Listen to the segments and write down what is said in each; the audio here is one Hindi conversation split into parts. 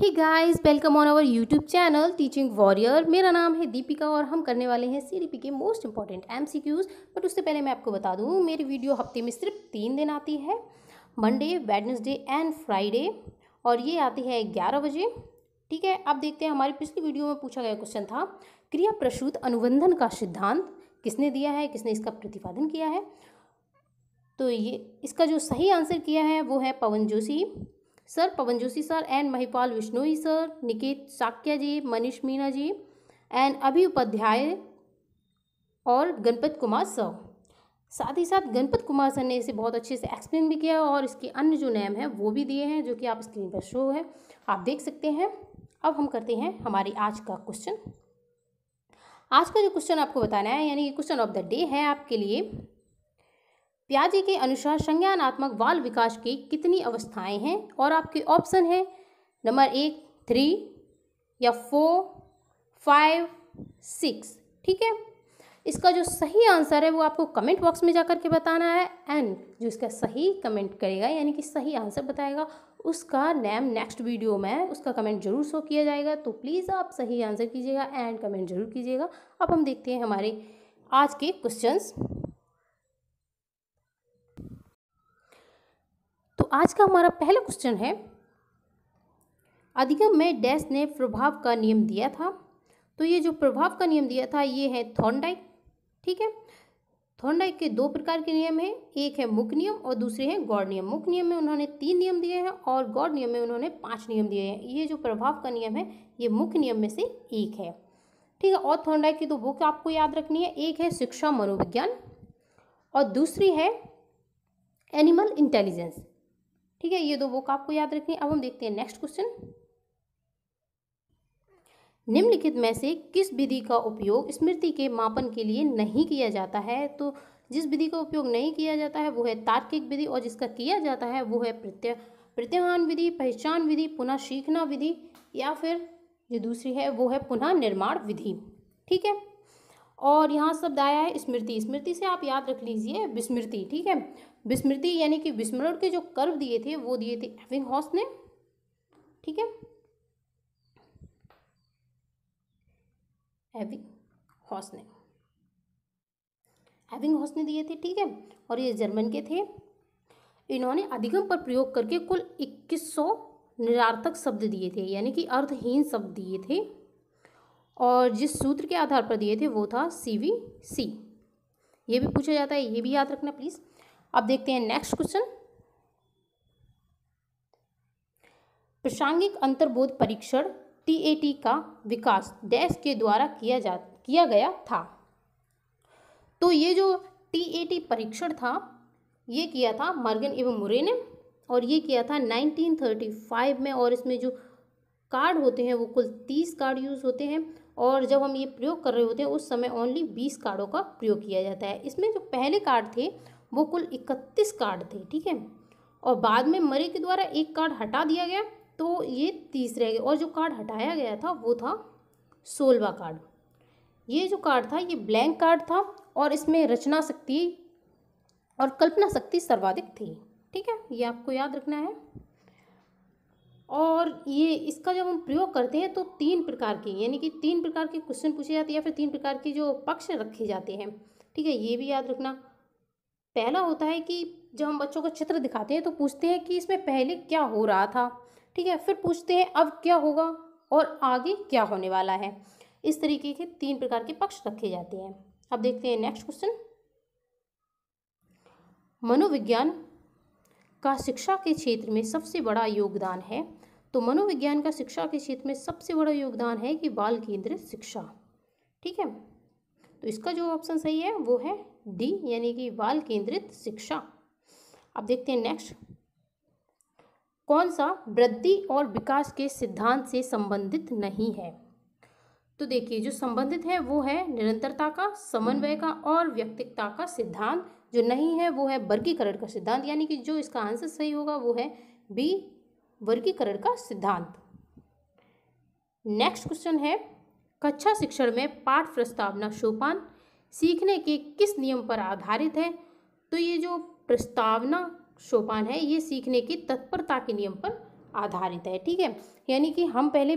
hey guys welcome on our YouTube channel teaching warrior मेरा नाम है दीपिका और हम करने वाले हैं सी के मोस्ट इंपॉर्टेंट एम बट उससे पहले मैं आपको बता दूँ मेरी वीडियो हफ्ते में सिर्फ तीन दिन आती है मंडे वेडनेसडे एंड फ्राइडे और ये आती है ग्यारह बजे ठीक है आप देखते हैं हमारी पिछली वीडियो में पूछा गया क्वेश्चन था क्रिया प्रसूत अनुबंधन का सिद्धांत किसने दिया है किसने इसका प्रतिपादन किया है तो ये इसका जो सही आंसर किया है वो है Pawan Joshi sir Pawan Joshi sir and Mahipal Vishnoi sir Niket Sakya ji Manish Meena ji and Abhi Upadhyay और गणपत कुमार सर साथ ही साथ गणपत कुमार सर ने इसे बहुत अच्छे से एक्सप्लेन भी किया और इसके अन्य जो नेम हैं वो भी दिए हैं जो कि आप स्क्रीन पर शो है आप देख सकते हैं अब हम करते हैं हमारी आज का क्वेश्चन आज का जो क्वेश्चन आपको बताना है यानी कि क्वेश्चन ऑफ द डे है आपके लिए प्याजी के अनुसार संज्ञानात्मक बाल विकास की कितनी अवस्थाएं हैं और आपके ऑप्शन हैं नंबर एक थ्री या फोर फाइव सिक्स ठीक है इसका जो सही आंसर है वो आपको कमेंट बॉक्स में जाकर के बताना है एंड जो इसका सही कमेंट करेगा यानी कि सही आंसर बताएगा उसका नेम नेक्स्ट वीडियो में उसका कमेंट जरूर शो किया जाएगा तो प्लीज़ आप सही आंसर कीजिएगा एंड कमेंट जरूर कीजिएगा अब हम देखते हैं हमारे आज के क्वेश्चंस आज का हमारा पहला क्वेश्चन है अधिगम में डैश ने प्रभाव का नियम दिया था तो ये जो प्रभाव का नियम दिया था ये है थोंडाइक ठीक है थोंडाइक के दो प्रकार के नियम हैं एक है मुख्य नियम और दूसरे हैं गौड़ नियम मुख्य नियम में उन्होंने तीन नियम दिए हैं और गौड़ नियम में उन्होंने पांच नियम दिए हैं ये जो प्रभाव का नियम है ये मुख्य नियम में से एक है ठीक है और थोंडाइक की दो बुक आपको याद रखनी है एक है शिक्षा मनोविज्ञान और दूसरी है एनिमल इंटेलिजेंस ठीक है ये दो बुक आपको याद रखनी अब हम देखते हैं नेक्स्ट क्वेश्चन निम्नलिखित में से किस विधि का उपयोग स्मृति के मापन के लिए नहीं किया जाता है तो जिस विधि का उपयोग नहीं किया जाता है वो है तार्किक विधि और जिसका किया जाता है वो है प्रत्य प्रत्याहान विधि पहचान विधि पुनः सीखना विधि या फिर जो दूसरी है वो है पुनः निर्माण विधि ठीक है और यहाँ शब्द आया है स्मृति स्मृति से आप याद रख लीजिए विस्मृति ठीक है विस्मृति यानी कि विस्मरण के जो कर्व दिए थे वो दिए थे एविंग हॉस ने ठीक है एविंग हॉस ने एविंग हॉस ने दिए थे ठीक है और ये जर्मन के थे इन्होंने अधिगम पर प्रयोग करके कुल इक्कीस सौ निरार्थक शब्द दिए थे यानी कि अर्थहीन शब्द दिए थे और जिस सूत्र के आधार पर दिए थे वो था सी वी सी ये भी पूछा जाता है ये भी याद रखना प्लीज़ अब देखते हैं नेक्स्ट क्वेश्चन प्रसांगिक अंतर्बोध परीक्षण टीएटी का विकास डैश के द्वारा किया जा किया गया था तो ये जो टीएटी परीक्षण था ये किया था मार्गन एवं मुरे ने और ये किया था 1935 में और इसमें जो कार्ड होते हैं वो कुल तीस कार्ड यूज़ होते हैं और जब हम ये प्रयोग कर रहे होते हैं उस समय ओनली बीस कार्डों का प्रयोग किया जाता है इसमें जो पहले कार्ड थे वो कुल इकतीस कार्ड थे ठीक है और बाद में मरे के द्वारा एक कार्ड हटा दिया गया तो ये तीस रह गए और जो कार्ड हटाया गया था वो था सोलवा कार्ड ये जो कार्ड था ये ब्लैंक कार्ड था और इसमें रचना शक्ति और कल्पना शक्ति सर्वाधिक थी ठीक है ये आपको याद रखना है और ये इसका जब हम प्रयोग करते हैं तो तीन प्रकार के यानी कि तीन प्रकार के क्वेश्चन पूछे जाते हैं या फिर तीन प्रकार के जो पक्ष रखे जाते हैं ठीक है ये भी याद रखना पहला होता है कि जब हम बच्चों को चित्र दिखाते हैं तो पूछते हैं कि इसमें पहले क्या हो रहा था ठीक है फिर पूछते हैं अब क्या होगा और आगे क्या होने वाला है इस तरीके के तीन प्रकार के पक्ष रखे जाते हैं अब देखते हैं नेक्स्ट क्वेश्चन मनोविज्ञान का शिक्षा के क्षेत्र में सबसे बड़ा योगदान है तो मनोविज्ञान का शिक्षा के क्षेत्र में सबसे बड़ा योगदान है कि बाल केंद्रित शिक्षा ठीक है तो इसका जो ऑप्शन सही है वो है डी यानी कि बाल केंद्रित शिक्षा अब देखते हैं नेक्स्ट कौन सा वृद्धि और विकास के सिद्धांत से संबंधित नहीं है तो देखिए जो संबंधित है वो है निरंतरता का समन्वय का और व्यक्तिकता का सिद्धांत जो नहीं है वो है वर्गीकरण का सिद्धांत यानी कि जो इसका आंसर सही होगा वो है बी वर्गीकरण का सिद्धांत नेक्स्ट क्वेश्चन है कक्षा शिक्षण में पाठ प्रस्तावना सोपान सीखने के किस नियम पर आधारित है तो ये जो प्रस्तावना सोपान है ये सीखने की तत्परता के नियम पर आधारित है ठीक है यानी कि हम पहले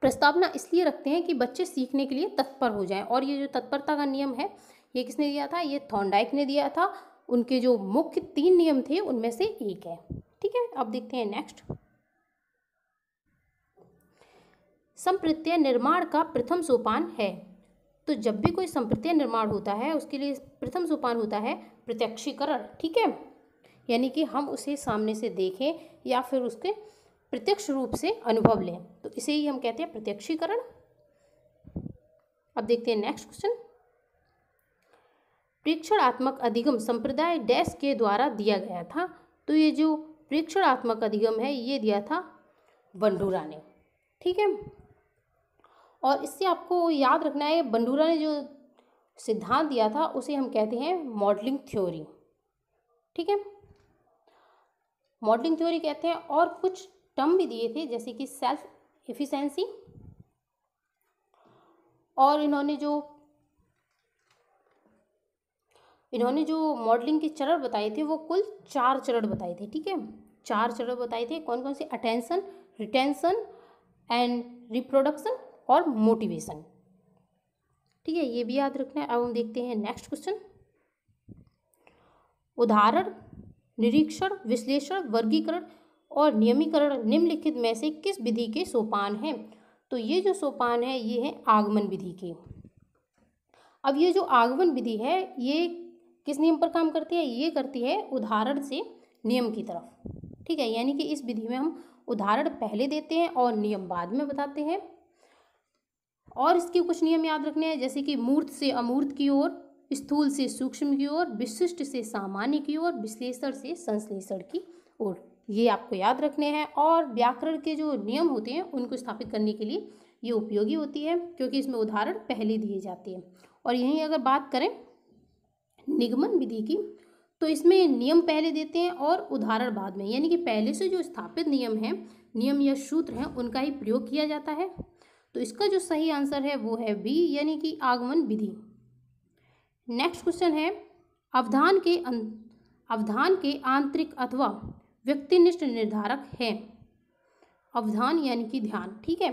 प्रस्तावना इसलिए रखते हैं कि बच्चे सीखने के लिए तत्पर हो जाएं और ये जो तत्परता का नियम है ये किसने दिया था ये थॉन्डाइक ने दिया था उनके जो मुख्य तीन नियम थे उनमें से एक है ठीक है अब देखते हैं नेक्स्ट संप्रत्यय निर्माण का प्रथम सोपान है तो जब भी कोई संप्रत्य निर्माण होता है उसके लिए प्रथम सोपान होता है प्रत्यक्षीकरण ठीक है यानी कि हम उसे सामने से देखें या फिर उसके प्रत्यक्ष रूप से अनुभव लें तो इसे ही हम कहते हैं प्रत्यक्षीकरण अब देखते हैं नेक्स्ट क्वेश्चन प्रेक्षणात्मक अधिगम संप्रदाय डैश के द्वारा दिया गया था तो ये जो प्रेक्षणात्मक अधिगम है ये दिया था बंडूरा ने ठीक है और इससे आपको याद रखना है बंडूरा ने जो सिद्धांत दिया था उसे हम कहते हैं मॉडलिंग थ्योरी ठीक है मॉडलिंग थ्योरी कहते हैं और कुछ टर्म भी दिए थे जैसे कि सेल्फ इफिशेंसी और इन्होंने जो इन्होंने जो मॉडलिंग के चरण बताए थे वो कुल चार चरण बताए थे ठीक है चार चरण बताए थे कौन कौन से अटेंशन रिटेंशन एंड रिप्रोडक्शन और मोटिवेशन ठीक है ये भी याद रखना है अब हम देखते हैं नेक्स्ट क्वेश्चन उदाहरण निरीक्षण विश्लेषण वर्गीकरण और नियमीकरण निम्नलिखित में से किस विधि के सोपान हैं तो ये जो सोपान है ये है आगमन विधि के अब ये जो आगमन विधि है ये किस नियम पर काम करती है ये करती है उदाहरण से नियम की तरफ ठीक है यानी कि इस विधि में हम उदाहरण पहले देते हैं और नियम बाद में बताते हैं और इसके कुछ नियम याद रखने हैं जैसे कि मूर्त से अमूर्त की ओर स्थूल से सूक्ष्म की ओर विशिष्ट से सामान्य की ओर विश्लेषण से संश्लेषण की ओर ये आपको याद रखने हैं और व्याकरण के जो नियम होते हैं उनको स्थापित करने के लिए ये उपयोगी होती है क्योंकि इसमें उदाहरण पहले दिए जाते हैं और यहीं अगर बात करें निगमन विधि की तो इसमें नियम पहले देते हैं और उदाहरण बाद में यानी कि पहले से जो स्थापित नियम हैं नियम या सूत्र हैं उनका ही प्रयोग किया जाता है तो इसका जो सही आंसर है वो है बी यानी कि आगमन विधि नेक्स्ट क्वेश्चन है अवधान के अं, अवधान के आंतरिक अथवा व्यक्तिनिष्ठ निर्धारक हैं अवधान यानी कि ध्यान ठीक है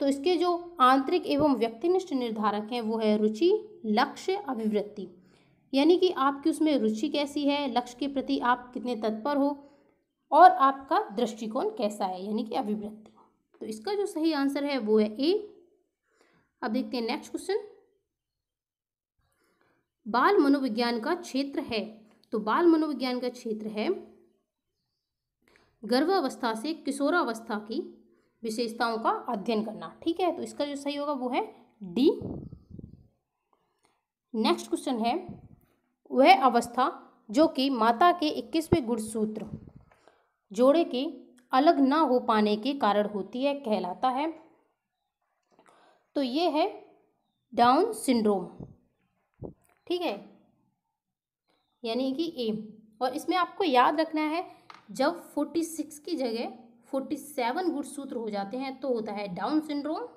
तो इसके जो आंतरिक एवं व्यक्तिनिष्ठ निर्धारक हैं वो है रुचि लक्ष्य अभिवृत्ति यानी कि आपकी उसमें रुचि कैसी है लक्ष्य के प्रति आप कितने तत्पर हो और आपका दृष्टिकोण कैसा है यानी कि अभिवृत्ति तो इसका जो सही आंसर है वो है ए अब देखते हैं नेक्स्ट क्वेश्चन बाल मनोविज्ञान का क्षेत्र है तो बाल मनोविज्ञान का क्षेत्र है गर्भावस्था से किशोरावस्था की विशेषताओं का अध्ययन करना ठीक है तो इसका जो सही होगा वो है डी नेक्स्ट क्वेश्चन है वह अवस्था जो कि माता के इक्कीसवें गुणसूत्र जोड़े के अलग ना हो पाने के कारण होती है कहलाता है तो ये है डाउन सिंड्रोम ठीक है यानी कि ए और इसमें आपको याद रखना है जब फोर्टी सिक्स की जगह फोर्टी सेवन गुड़सूत्र हो जाते हैं तो होता है डाउन सिंड्रोम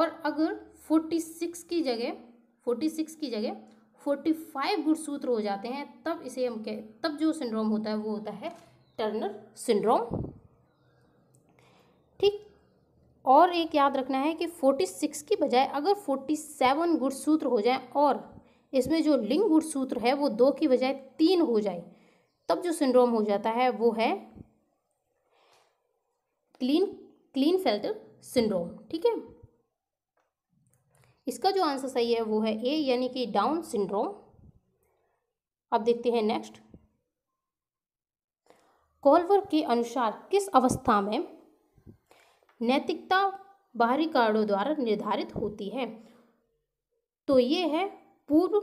और अगर फोर्टी सिक्स की जगह फोर्टी सिक्स की जगह फोर्टी फाइव गुड़सूत्र हो जाते हैं तब इसे हम कह तब जो सिंड्रोम होता है वो होता है टर्नर सिंड्रोम ठीक और एक याद रखना है कि फोर्टी सिक्स की बजाय अगर फोर्टी सेवन गुणसूत्र हो जाए और इसमें जो लिंग गुणसूत्र है वो दो की बजाय तीन हो जाए तब जो सिंड्रोम हो जाता है वो है क्लीन क्लीन फिल्टर सिंड्रोम ठीक है इसका जो आंसर सही है वो है ए यानी कि डाउन सिंड्रोम अब देखते हैं नेक्स्ट कॉलवर के अनुसार किस अवस्था में नैतिकता बाहरी कारणों द्वारा निर्धारित होती है तो ये है पूर्व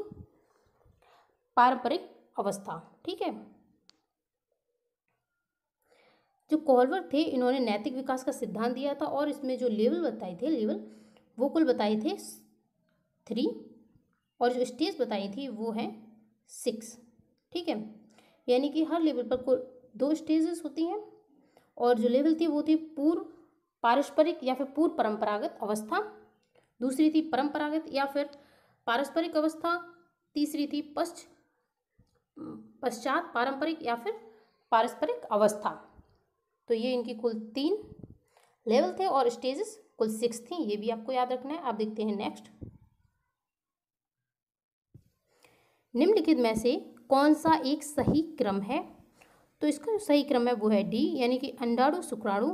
पारंपरिक अवस्था ठीक है जो कॉलवर थे इन्होंने नैतिक विकास का सिद्धांत दिया था और इसमें जो लेवल बताए थे लेवल वो कुल बताए थे थ्री और जो स्टेज बताई थी वो है सिक्स ठीक है यानी कि हर लेवल पर कुल दो स्टेजेस होती हैं और जो लेवल थी वो थी पूर्व पारस्परिक या फिर पूर्व परंपरागत अवस्था दूसरी थी परंपरागत या फिर पारस्परिक अवस्था तीसरी थी पश्च पश्चात पारंपरिक या फिर पारस्परिक अवस्था तो ये इनकी कुल तीन लेवल थे और स्टेजेस कुल सिक्स थी ये भी आपको याद रखना है आप देखते हैं नेक्स्ट निम्नलिखित में से कौन सा एक सही क्रम है तो इसका सही क्रम है वो है डी यानी कि अंडाणु शुक्राणु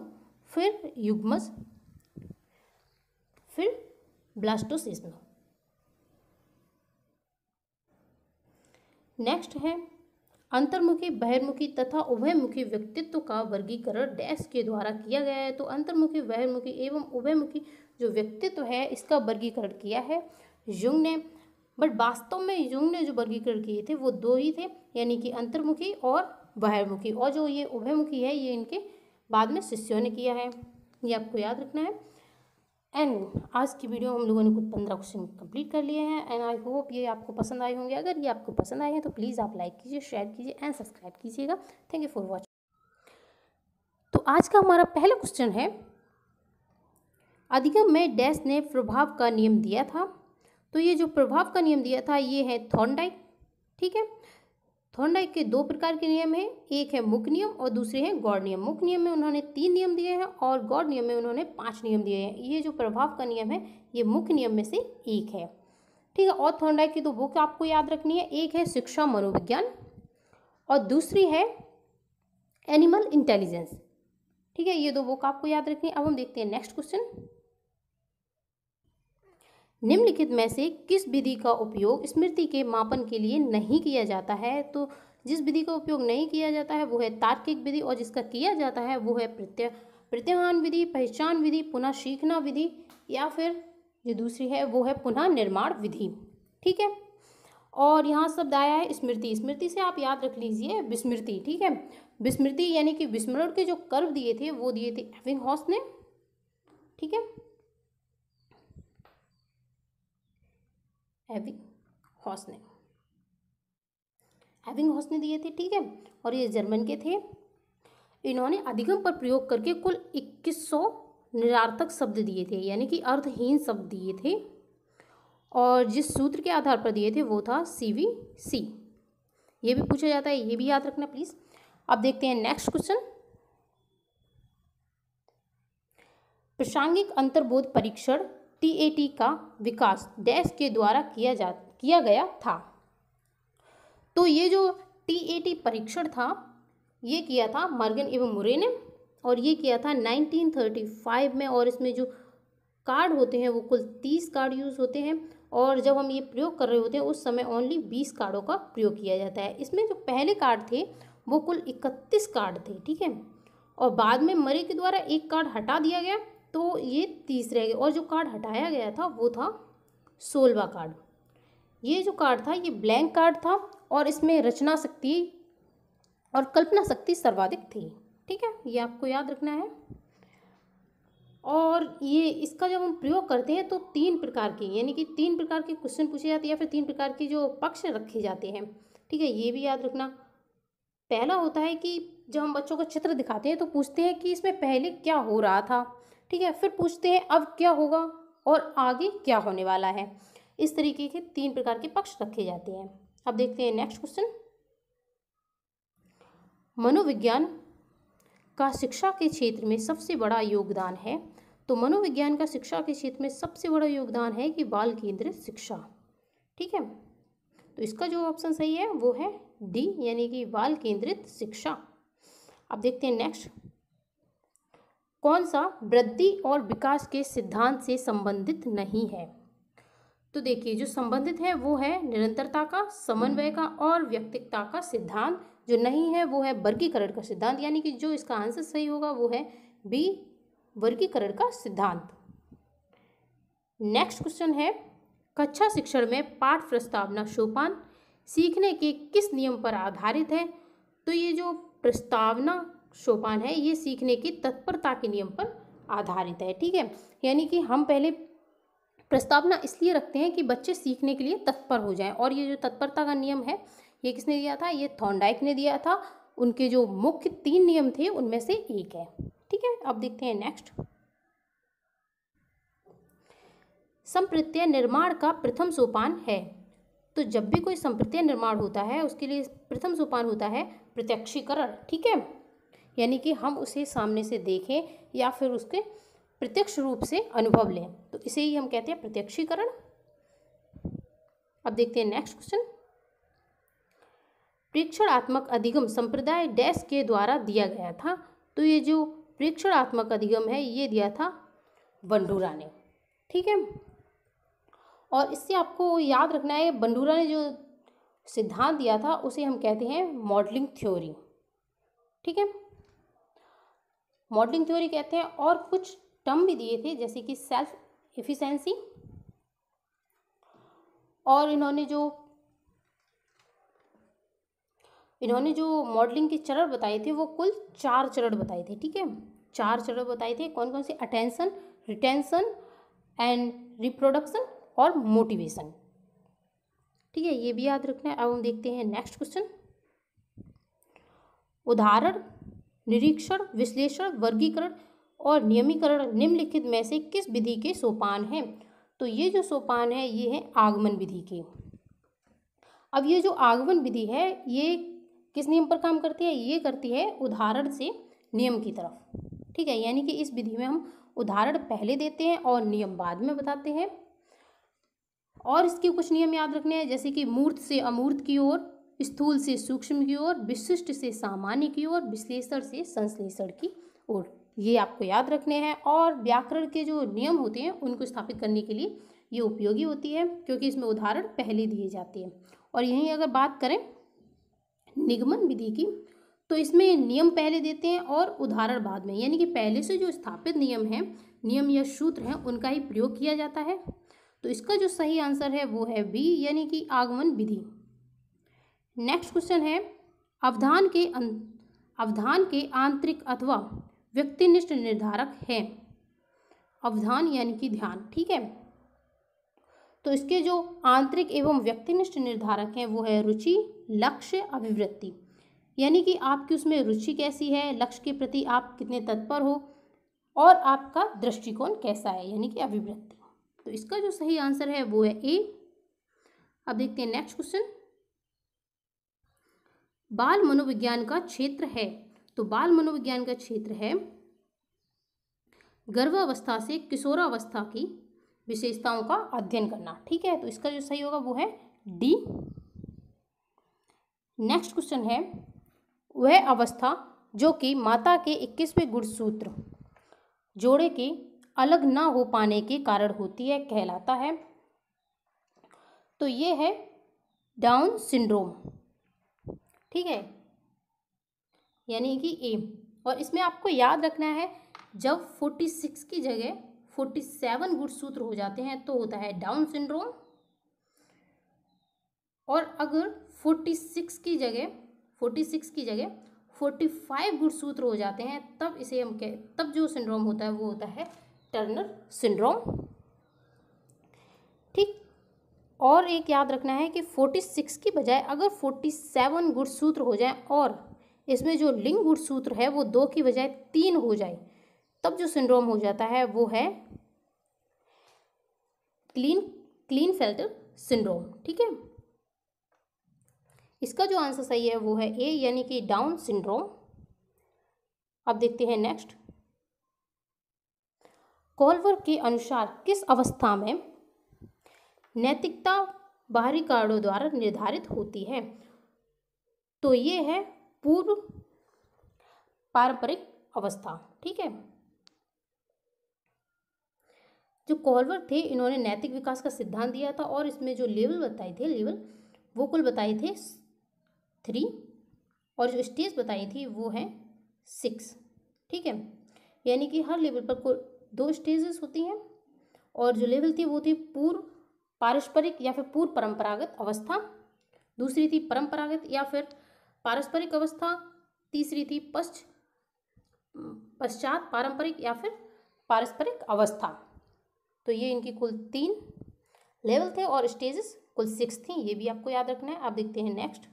फिर युग्मस फिर ब्लास्टोसिस्म नेक्स्ट है अंतर्मुखी बहिर्मुखी तथा उभयमुखी व्यक्तित्व का वर्गीकरण डैश के द्वारा किया गया है तो अंतर्मुखी बहिर्मुखी एवं उभयमुखी जो व्यक्तित्व है इसका वर्गीकरण किया है युंग ने बट वास्तव में युंग ने जो वर्गीकरण किए थे वो दो ही थे यानी कि अंतर्मुखी और बहिर्मुखी और जो ये उभयमुखी है ये इनके बाद में शिष्यों ने किया है ये आपको याद रखना है एंड आज की वीडियो हम लोगों ने कुछ पंद्रह क्वेश्चन कंप्लीट कर लिए हैं एंड आई होप ये आपको पसंद आए होंगे अगर ये आपको पसंद आए हैं तो प्लीज़ आप लाइक कीजिए शेयर कीजिए एंड सब्सक्राइब कीजिएगा थैंक यू फॉर वॉचिंग तो आज का हमारा पहला क्वेश्चन है अधिगम में डैश ने प्रभाव का नियम दिया था तो ये जो प्रभाव का नियम दिया था ये है थॉर्नडाइक ठीक है थॉर्नडाइक के दो प्रकार के नियम हैं एक है मुख्य नियम और दूसरे हैं गौड़ नियम मुख्य नियम में उन्होंने तीन नियम दिए हैं और गौड़ नियम में उन्होंने पांच नियम दिए हैं ये जो प्रभाव का नियम है ये मुख्य नियम में से एक है ठीक है और थॉर्नडाइक की दो बुक आपको याद रखनी है एक है शिक्षा मनोविज्ञान और दूसरी है एनिमल इंटेलिजेंस ठीक है ये दो बुक आपको याद रखनी है अब हम देखते हैं नेक्स्ट क्वेश्चन निम्नलिखित में से किस विधि का उपयोग स्मृति के मापन के लिए नहीं किया जाता है तो जिस विधि का उपयोग नहीं किया जाता है वो है तार्किक विधि और जिसका किया जाता है वो है प्रत्य प्रत्याहान विधि पहचान विधि पुनः सीखना विधि या फिर जो दूसरी है वो है पुनः निर्माण विधि ठीक है और यहाँ शब्द आया है स्मृति स्मृति से आप याद रख लीजिए विस्मृति ठीक है विस्मृति यानी कि विस्मरण के जो कर्व दिए थे वो दिए थे एविंग हॉस ने ठीक है एविक हॉस ने एविंग हॉस ने दिए थे ठीक है और ये जर्मन के थे इन्होंने अधिगम पर प्रयोग करके कुल इक्कीस सौ निरार्थक शब्द दिए थे यानी कि अर्थहीन शब्द दिए थे और जिस सूत्र के आधार पर दिए थे वो था सी वी सी ये भी पूछा जाता है ये भी याद रखना प्लीज़ अब देखते हैं नेक्स्ट क्वेश्चन प्रासंगिक अंतर्बोध परीक्षण टीएटी का विकास डैश के द्वारा किया जा किया गया था तो ये जो टीएटी परीक्षण था ये किया था मार्गन एवं मुरे ने और ये किया था 1935 में और इसमें जो कार्ड होते हैं वो कुल तीस कार्ड यूज़ होते हैं और जब हम ये प्रयोग कर रहे होते हैं उस समय ओनली बीस कार्डों का प्रयोग किया जाता है इसमें जो पहले कार्ड थे वो कुल इकतीस कार्ड थे ठीक है और बाद में मरे के द्वारा एक कार्ड हटा दिया गया तो ये तीसरे और जो कार्ड हटाया गया था वो था सोलवा कार्ड ये जो कार्ड था ये ब्लैंक कार्ड था और इसमें रचना शक्ति और कल्पना शक्ति सर्वाधिक थी ठीक है ये आपको याद रखना है और ये इसका जब हम प्रयोग करते हैं तो तीन प्रकार की यानी कि तीन प्रकार के क्वेश्चन पूछे जाते हैं या फिर तीन प्रकार के जो पक्ष रखे जाते हैं ठीक है ये भी याद रखना पहला होता है कि जब हम बच्चों को चित्र दिखाते हैं तो पूछते हैं कि इसमें पहले क्या हो रहा था ठीक है फिर पूछते हैं अब क्या होगा और आगे क्या होने वाला है इस तरीके के तीन प्रकार के पक्ष रखे जाते हैं अब देखते हैं नेक्स्ट क्वेश्चन मनोविज्ञान का शिक्षा के क्षेत्र में सबसे बड़ा योगदान है तो मनोविज्ञान का शिक्षा के क्षेत्र में सबसे बड़ा योगदान है कि बाल केंद्रित शिक्षा ठीक है तो इसका जो ऑप्शन सही है वो है डी यानी कि बाल केंद्रित शिक्षा अब देखते हैं नेक्स्ट कौन सा वृद्धि और विकास के सिद्धांत से संबंधित नहीं है तो देखिए जो संबंधित है वो है निरंतरता का समन्वय का और व्यक्तिकता का सिद्धांत जो नहीं है वो है वर्गीकरण का सिद्धांत यानी कि जो इसका आंसर सही होगा वो है बी वर्गीकरण का सिद्धांत नेक्स्ट क्वेश्चन है कक्षा शिक्षण में पाठ प्रस्तावना सोपान सीखने के किस नियम पर आधारित है तो ये जो प्रस्तावना सोपान है ये सीखने की तत्परता के नियम पर आधारित है ठीक है यानी कि हम पहले प्रस्तावना इसलिए रखते हैं कि बच्चे सीखने के लिए तत्पर हो जाएं और ये जो तत्परता का नियम है ये किसने दिया था ये थॉन्डाइक ने दिया था उनके जो मुख्य तीन नियम थे उनमें से एक है ठीक है अब देखते हैं नेक्स्ट संप्रत्यय निर्माण का प्रथम सोपान है तो जब भी कोई संप्रत्यय निर्माण होता है उसके लिए प्रथम सोपान होता है प्रत्यक्षीकरण ठीक है यानी कि हम उसे सामने से देखें या फिर उसके प्रत्यक्ष रूप से अनुभव लें तो इसे ही हम कहते हैं प्रत्यक्षीकरण अब देखते हैं नेक्स्ट क्वेश्चन प्रेक्षणात्मक अधिगम संप्रदाय डैश के द्वारा दिया गया था तो ये जो प्रेक्षणात्मक अधिगम है ये दिया था बंडूरा ने ठीक है और इससे आपको याद रखना है बंडूरा ने जो सिद्धांत दिया था उसे हम कहते हैं मॉडलिंग थ्योरी ठीक है मॉडलिंग थ्योरी कहते हैं और कुछ टर्म भी दिए थे जैसे कि सेल्फ एफिशिएंसी और इन्होंने जो इन्होंने जो मॉडलिंग के चरण बताए थे वो कुल चार चरण बताए थे ठीक है चार चरण बताए थे कौन कौन से अटेंशन रिटेंशन एंड रिप्रोडक्शन और मोटिवेशन ठीक है ये भी याद रखना है अब हम देखते हैं नेक्स्ट क्वेश्चन उदाहरण निरीक्षण विश्लेषण वर्गीकरण और नियमीकरण निम्नलिखित में से किस विधि के सोपान हैं तो ये जो सोपान है ये है आगमन विधि के अब ये जो आगमन विधि है ये किस नियम पर काम करती है ये करती है उदाहरण से नियम की तरफ ठीक है यानी कि इस विधि में हम उदाहरण पहले देते हैं और नियम बाद में बताते हैं और इसके कुछ नियम याद रखने हैं जैसे कि मूर्त से अमूर्त की ओर स्थूल से सूक्ष्म की ओर विशिष्ट से सामान्य की ओर विश्लेषण से संश्लेषण की ओर ये आपको याद रखने हैं और व्याकरण के जो नियम होते हैं उनको स्थापित करने के लिए ये उपयोगी होती है क्योंकि इसमें उदाहरण पहले दिए जाते हैं और यहीं अगर बात करें निगमन विधि की तो इसमें नियम पहले देते हैं और उदाहरण बाद में यानी कि पहले से जो स्थापित नियम हैं नियम या सूत्र हैं उनका ही प्रयोग किया जाता है तो इसका जो सही आंसर है वो है बी यानी कि आगमन विधि नेक्स्ट क्वेश्चन है अवधान के अं, अवधान के आंतरिक अथवा व्यक्तिनिष्ठ निर्धारक हैं अवधान यानी कि ध्यान ठीक है तो इसके जो आंतरिक एवं व्यक्तिनिष्ठ निर्धारक हैं वो है रुचि लक्ष्य अभिवृत्ति यानी कि आपकी उसमें रुचि कैसी है लक्ष्य के प्रति आप कितने तत्पर हो और आपका दृष्टिकोण कैसा है यानी कि अभिवृत्ति तो इसका जो सही आंसर है वो है ए अब देखते हैं नेक्स्ट क्वेश्चन बाल मनोविज्ञान का क्षेत्र है तो बाल मनोविज्ञान का क्षेत्र है गर्भावस्था से किशोरावस्था की विशेषताओं का अध्ययन करना ठीक है तो इसका जो सही होगा वो है डी नेक्स्ट क्वेश्चन है वह अवस्था जो कि माता के इक्कीसवें गुणसूत्र जोड़े के अलग ना हो पाने के कारण होती है कहलाता है तो ये है डाउन सिंड्रोम ठीक है यानी कि ए और इसमें आपको याद रखना है जब फोर्टी सिक्स की जगह फोर्टी सेवन गुड़सूत्र सूत्र हो जाते हैं तो होता है डाउन सिंड्रोम और अगर फोर्टी सिक्स की जगह फोर्टी सिक्स की जगह फोर्टी फाइव गुड़सूत्र सूत्र हो जाते हैं तब इसे हम कह तब जो सिंड्रोम होता है वो होता है टर्नर सिंड्रोम और एक याद रखना है कि फोर्टी सिक्स की बजाय अगर फोर्टी सेवन गुणसूत्र हो जाए और इसमें जो लिंग गुणसूत्र है वो दो की बजाय तीन हो जाए तब जो सिंड्रोम हो जाता है वो है क्लीन क्लीन फेल्टर सिंड्रोम ठीक है इसका जो आंसर सही है वो है ए यानी कि डाउन सिंड्रोम अब देखते हैं नेक्स्ट कॉलवर के अनुसार किस अवस्था में नैतिकता बाहरी कारणों द्वारा निर्धारित होती है तो ये है पूर्व पारंपरिक अवस्था ठीक है जो कॉलवर थे इन्होंने नैतिक विकास का सिद्धांत दिया था और इसमें जो लेवल बताए थे लेवल वो कुल बताए थे थ्री और जो स्टेज बताई थी वो है सिक्स ठीक है यानी कि हर लेवल पर कुल दो स्टेजेस होती हैं और जो लेवल थी वो थी पूर्व पारस्परिक या फिर पूर्व परंपरागत अवस्था दूसरी थी परंपरागत या फिर पारस्परिक अवस्था तीसरी थी पश्च पश्चात पारंपरिक या फिर पारस्परिक अवस्था तो ये इनकी कुल तीन लेवल थे और स्टेजेस कुल सिक्स थी ये भी आपको याद रखना है आप देखते हैं नेक्स्ट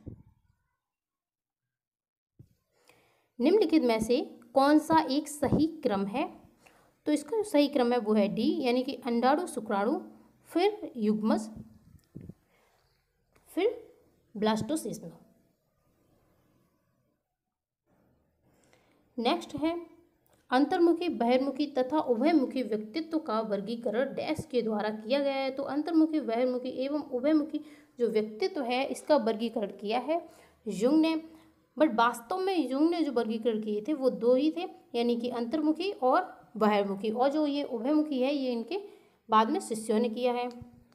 निम्नलिखित में से कौन सा एक सही क्रम है तो इसका जो सही क्रम है वो है डी यानी कि अंडाणु शुक्राणु फिर युग्मज फिर ब्लास्टोसिस्म नेक्स्ट है अंतर्मुखी बहिर्मुखी तथा उभयमुखी व्यक्तित्व का वर्गीकरण डैश के द्वारा किया गया है तो अंतर्मुखी बहिर्मुखी एवं उभयमुखी जो व्यक्तित्व है इसका वर्गीकरण किया है युंग ने बट वास्तव में युंग ने जो वर्गीकरण किए थे वो दो ही थे यानी कि अंतर्मुखी और बहिर्मुखी और जो ये उभयमुखी है ये इनके बाद में शिष्यों ने किया है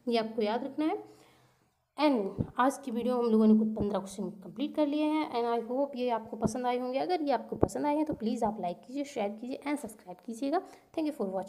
ये आपको याद रखना है एंड आज की वीडियो हम लोगों ने कुछ पंद्रह क्वेश्चन कंप्लीट कर लिए हैं एंड आई होप ये आपको पसंद आए होंगे अगर ये आपको पसंद आए हैं तो प्लीज़ आप लाइक कीजिए शेयर कीजिए एंड सब्सक्राइब कीजिएगा थैंक यू फॉर वॉचिंग